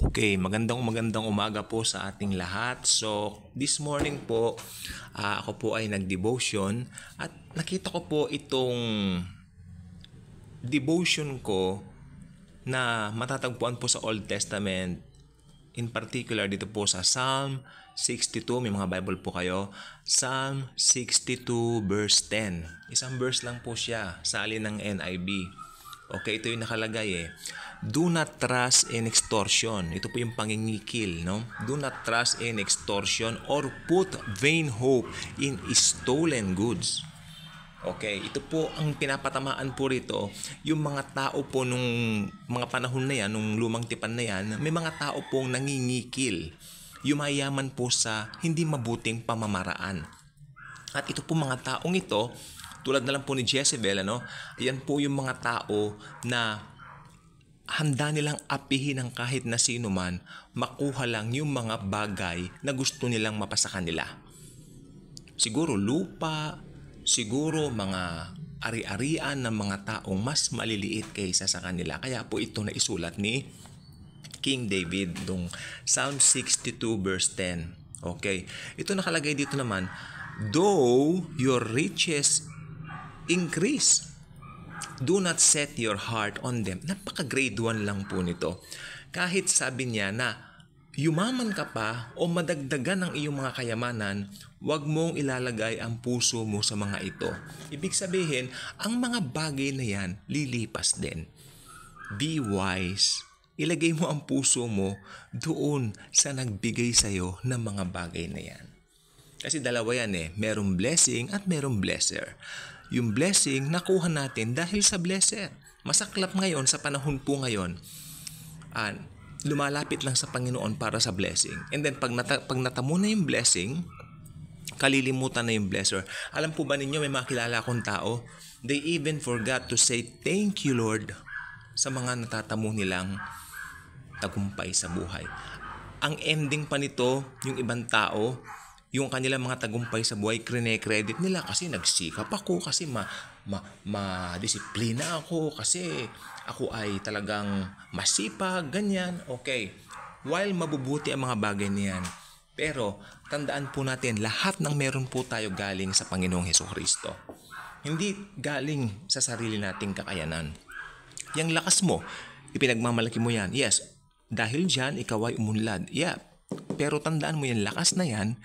Okay, magandang magandang umaga po sa ating lahat. So, this morning po, uh, ako po ay nagdevotion at nakita ko po itong devotion ko na matatagpuan po sa Old Testament. In particular dito po sa Psalm 62, may mga Bible po kayo. Psalm 62 verse 10. Isang verse lang po siya sa alin ng NIV. Okay, ito yung nakalagay eh. Do not trust in extortion. Ito po yung pangingikil, no? Do not trust in extortion or put vain hope in stolen goods. Okay, ito po ang pinapatamaan po rito, yung mga tao po nung mga panahon na yan, nung lumang tipan na yan, may mga tao pong nangingikil. Yumayaman po sa hindi mabuting pamamaraan. At ito po mga taong ito tulad na lang po ni Jezebel, ano? Yan po yung mga tao na handa nilang apihin ng kahit na sino man, makuha lang yung mga bagay na gusto nilang mapasa kanila. Siguro lupa, siguro mga ari-arian ng mga taong mas maliliit kaysa sa kanila. Kaya po ito na isulat ni King David dong Psalm 62 verse 10. Okay. Ito nakalagay dito naman, Though your riches increase. Do not set your heart on them. Napaka grade 1 lang po nito. Kahit sabi niya na yumaman ka pa o madagdagan ng iyong mga kayamanan, huwag mong ilalagay ang puso mo sa mga ito. Ibig sabihin, ang mga bagay na yan lilipas din. Be wise. Ilagay mo ang puso mo doon sa nagbigay sa'yo ng mga bagay na yan. Kasi dalawa yan eh, merong blessing at merong blesser yung blessing nakuha natin dahil sa blesser. Masaklap ngayon sa panahon po ngayon. Uh, lumalapit lang sa Panginoon para sa blessing. And then pag, nata- pag natamo na yung blessing, kalilimutan na yung blesser. Alam po ba ninyo may makilala akong tao? They even forgot to say thank you Lord sa mga natatamo nilang tagumpay sa buhay. Ang ending pa nito, yung ibang tao, yung kanila mga tagumpay sa buhay, kine-credit nila kasi nagsikap ako, kasi ma, ma, ma-disiplina ako, kasi ako ay talagang masipag, ganyan. Okay, while mabubuti ang mga bagay niyan, pero tandaan po natin, lahat ng meron po tayo galing sa Panginoong Heso Kristo. Hindi galing sa sarili nating kakayanan. Yang lakas mo, ipinagmamalaki mo yan. Yes, dahil dyan, ikaw ay umunlad. Yeah, pero tandaan mo yung lakas na yan,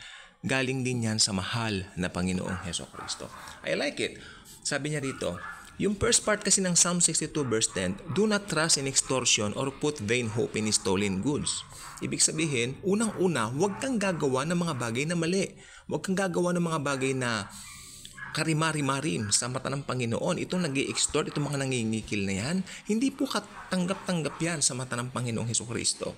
galing din yan sa mahal na Panginoong Heso Kristo. I like it. Sabi niya dito, yung first part kasi ng Psalm 62 verse 10, do not trust in extortion or put vain hope in stolen goods. Ibig sabihin, unang-una, huwag kang gagawa ng mga bagay na mali. Huwag kang gagawa ng mga bagay na karimari-marim sa mata ng Panginoon. Itong nag extort itong mga nangingikil na yan, hindi po katanggap-tanggap yan sa mata ng Panginoong Heso Kristo.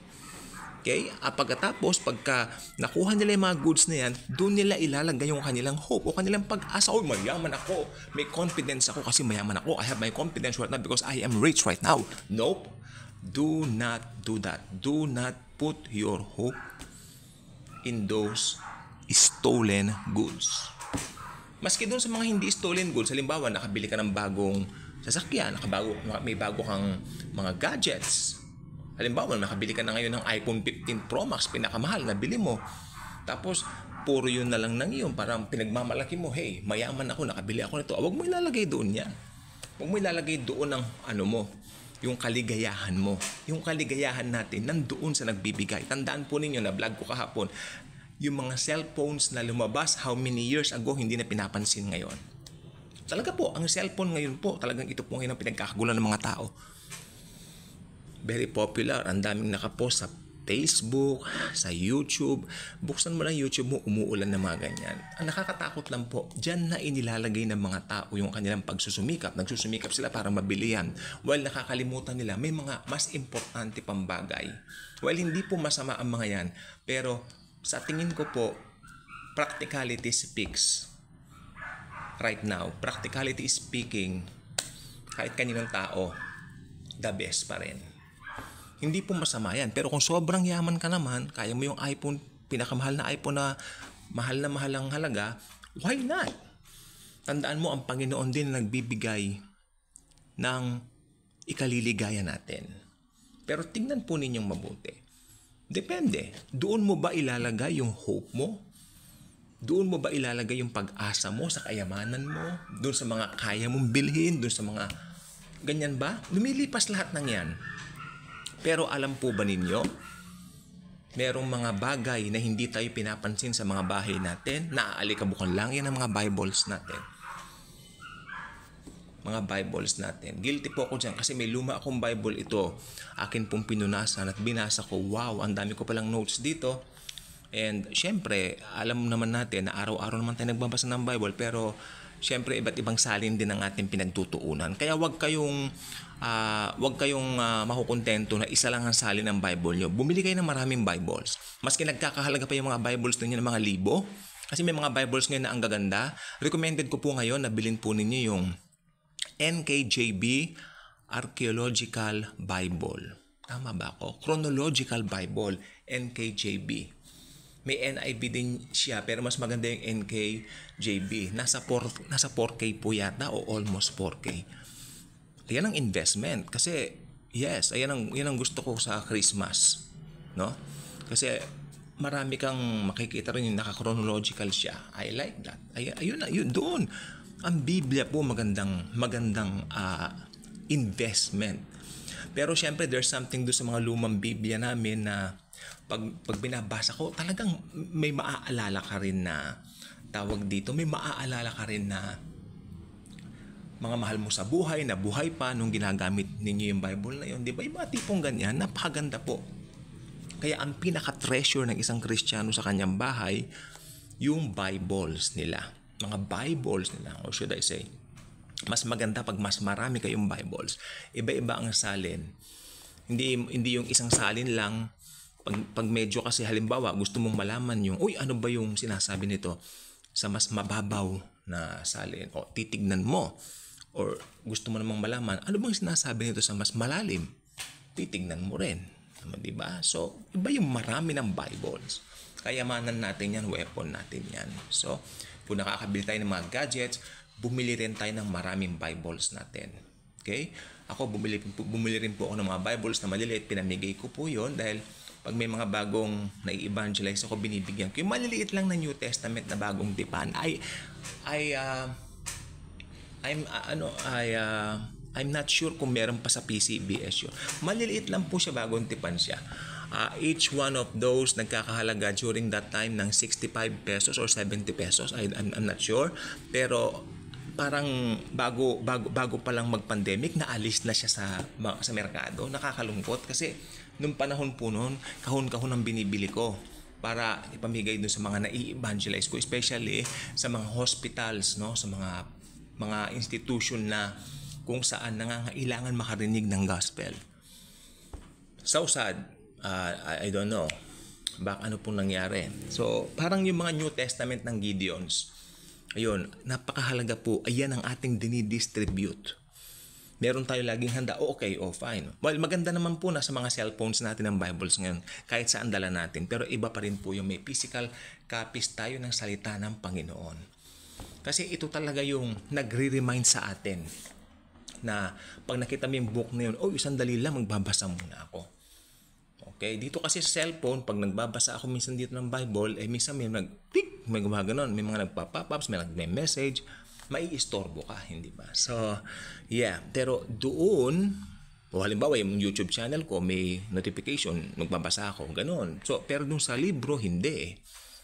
Okay? At ah, pagkatapos, pagka nakuha nila yung mga goods na yan, doon nila ilalagay yung kanilang hope o kanilang pag-asa. Oh, mayaman ako. May confidence ako kasi mayaman ako. I have my confidence right now because I am rich right now. Nope. Do not do that. Do not put your hope in those stolen goods. Maski doon sa mga hindi stolen goods, halimbawa nakabili ka ng bagong sasakyan, nakabago, may bago kang mga gadgets, Halimbawa, nakabili ka na ngayon ng iPhone 15 Pro Max, pinakamahal na bili mo. Tapos, puro yun na lang nang iyon. Parang pinagmamalaki mo, hey, mayaman ako, nakabili ako nito. Ah, huwag mo ilalagay doon yan. Huwag mo ilalagay doon ang ano mo, yung kaligayahan mo. Yung kaligayahan natin, nandoon sa nagbibigay. Tandaan po ninyo na vlog ko kahapon, yung mga cellphones na lumabas how many years ago hindi na pinapansin ngayon. Talaga po, ang cellphone ngayon po, talagang ito po ngayon ang pinagkakagulan ng mga tao very popular. Ang daming nakapost sa Facebook, sa YouTube. Buksan mo lang YouTube mo, umuulan na mga ganyan. Ang nakakatakot lang po, dyan na inilalagay ng mga tao yung kanilang pagsusumikap. Nagsusumikap sila para mabilihan. While nakakalimutan nila, may mga mas importante pang bagay. While hindi po masama ang mga yan, pero sa tingin ko po, practicality speaks. Right now, practicality speaking, kahit kaninong tao, the best pa rin. Hindi po masama yan. Pero kung sobrang yaman ka naman, kaya mo yung iPhone, pinakamahal na iPhone na mahal na mahal ang halaga, why not? Tandaan mo, ang Panginoon din nagbibigay ng ikaliligaya natin. Pero tingnan po ninyong mabuti. Depende. Doon mo ba ilalagay yung hope mo? Doon mo ba ilalagay yung pag-asa mo sa kayamanan mo? Doon sa mga kaya mong bilhin? Doon sa mga... Ganyan ba? Lumilipas lahat ng yan. Pero alam po ba ninyo, merong mga bagay na hindi tayo pinapansin sa mga bahay natin, naaalikabukan lang yan ang mga Bibles natin. Mga Bibles natin. Guilty po ako dyan kasi may luma akong Bible ito. Akin pong pinunasan at binasa ko. Wow, ang dami ko palang notes dito. And syempre, alam naman natin na araw-araw naman tayo nagbabasa ng Bible pero syempre iba't ibang salin din ang ating pinagtutuunan. Kaya wag kayong uh, wag kayong uh, makukontento na isa lang ang salin ng Bible niyo. Bumili kayo ng maraming Bibles. Maski nagkakahalaga pa yung mga Bibles ninyo ng mga libo, kasi may mga Bibles ngayon na ang gaganda. Recommended ko po ngayon na bilhin po ninyo yung NKJB Archaeological Bible. Tama ba ako? Chronological Bible, NKJB. May NIV din siya pero mas maganda yung NKJV. Nasa 4 nasa 4K po yata o almost 4K. Yan ang investment kasi yes, ayan ang yan ang gusto ko sa Christmas, no? Kasi marami kang makikita rin yung naka-chronological siya. I like that. Ay, ayun na, yun doon. Ang Biblia po magandang magandang uh, investment. Pero syempre there's something do sa mga lumang Biblia namin na pag, pag binabasa ko, talagang may maaalala ka rin na tawag dito, may maaalala ka rin na mga mahal mo sa buhay, na buhay pa nung ginagamit ninyo yung Bible na yun. Di ba? Iba tipong ganyan, napakaganda po. Kaya ang pinaka-treasure ng isang Kristiyano sa kanyang bahay, yung Bibles nila. Mga Bibles nila, or should I say, mas maganda pag mas marami kayong Bibles. Iba-iba ang salin. Hindi, hindi yung isang salin lang pag, pag medyo kasi halimbawa gusto mong malaman yung, uy ano ba yung sinasabi nito sa mas mababaw na salin o titignan mo or gusto mo namang malaman ano bang sinasabi nito sa mas malalim titignan mo rin Tama, di ba? So, iba yung marami ng Bibles. Kayamanan natin yan, weapon natin yan. So, kung nakakabili tayo ng mga gadgets, bumili rin tayo ng maraming Bibles natin. Okay? Ako, bumili, bumili rin po ako ng mga Bibles na maliliit. Pinamigay ko po yon dahil pag may mga bagong nai-evangelize ako, binibigyan ko. Yung maliliit lang na New Testament na bagong tipan, I, I, uh, I'm, uh, ano, I, uh, I'm not sure kung meron pa sa PCBS yun. Maliliit lang po siya, bagong tipan siya. Uh, each one of those nagkakahalaga during that time ng 65 pesos or 70 pesos. I, I'm, I'm not sure. Pero parang bago bago bago pa lang mag-pandemic na alis na siya sa sa merkado. Nakakalungkot kasi nung panahon po noon, kahon-kahon ang binibili ko para ipamigay doon sa mga na evangelize ko, especially sa mga hospitals, no? sa mga mga institution na kung saan nangangailangan makarinig ng gospel. So USAD, uh, ah, I don't know, bak ano pong nangyari. So parang yung mga New Testament ng Gideons, ayun, napakahalaga po, ayan ang ating dinidistribute meron tayo laging handa, oh, okay, oh, fine. Well, maganda naman po na sa mga cellphones natin ang Bibles ngayon, kahit saan dala natin. Pero iba pa rin po yung may physical copies tayo ng salita ng Panginoon. Kasi ito talaga yung nagre-remind sa atin na pag nakita mo yung book na yun, oh, isang dali lang, magbabasa muna ako. Okay, dito kasi sa cellphone, pag nagbabasa ako minsan dito ng Bible, eh minsan may nag-tick, may gumaganon, may mga nagpa-pop-ups, may nag-message, maiistorbo ka, hindi ba? So, yeah. Pero doon, o halimbawa yung YouTube channel ko, may notification, magbabasa ako, ganun. So, pero dun sa libro, hindi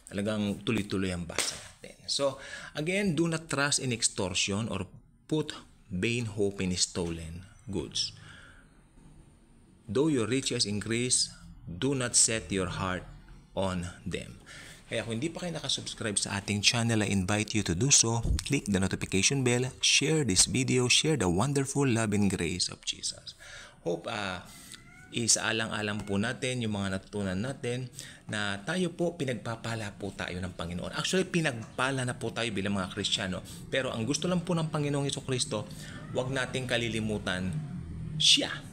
Talagang tuloy-tuloy ang basa natin. So, again, do not trust in extortion or put vain hope in stolen goods. Though your riches increase, do not set your heart on them. Kaya kung hindi pa kayo nakasubscribe sa ating channel, I invite you to do so. Click the notification bell, share this video, share the wonderful love and grace of Jesus. Hope uh, isaalang-alang po natin yung mga natutunan natin na tayo po pinagpapala po tayo ng Panginoon. Actually, pinagpala na po tayo bilang mga Kristiyano. Pero ang gusto lang po ng Panginoong Iso Kristo, huwag nating kalilimutan siya.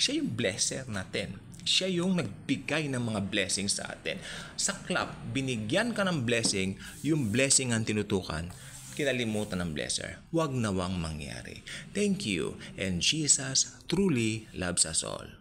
Siya yung blesser natin siya yung nagbigay ng mga blessings sa atin. Sa club, binigyan ka ng blessing, yung blessing ang tinutukan, kinalimutan ng blesser. Huwag nawang mangyari. Thank you, and Jesus truly loves us all.